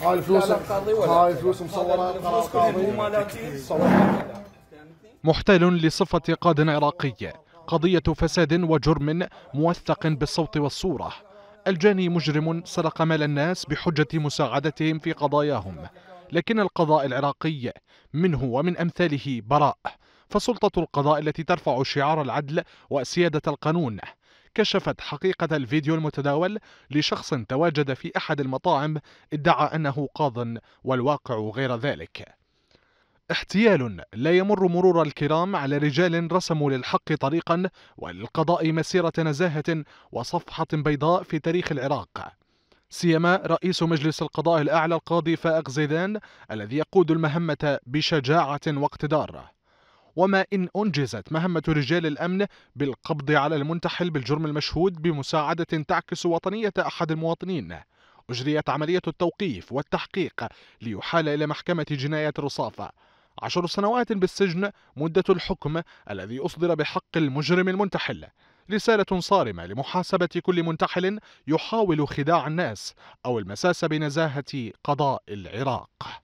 هاي الفلوس هاي الفلوس مصوره محتال لصفة قاد عراقي قضية فساد وجرم موثق بالصوت والصورة الجاني مجرم سرق مال الناس بحجة مساعدتهم في قضاياهم لكن القضاء العراقي منه ومن أمثاله براء فسلطة القضاء التي ترفع شعار العدل وسيادة القانون كشفت حقيقة الفيديو المتداول لشخص تواجد في أحد المطاعم ادعى أنه قاض والواقع غير ذلك احتيال لا يمر مرور الكرام على رجال رسموا للحق طريقا وللقضاء مسيرة نزاهة وصفحة بيضاء في تاريخ العراق سيما رئيس مجلس القضاء الأعلى القاضي فائق زيدان الذي يقود المهمة بشجاعة واقتدار وما إن أنجزت مهمة رجال الأمن بالقبض على المنتحل بالجرم المشهود بمساعدة تعكس وطنية أحد المواطنين أجريت عملية التوقيف والتحقيق ليحال إلى محكمة جناية رصافة عشر سنوات بالسجن مدة الحكم الذي أصدر بحق المجرم المنتحل رسالة صارمة لمحاسبة كل منتحل يحاول خداع الناس أو المساس بنزاهة قضاء العراق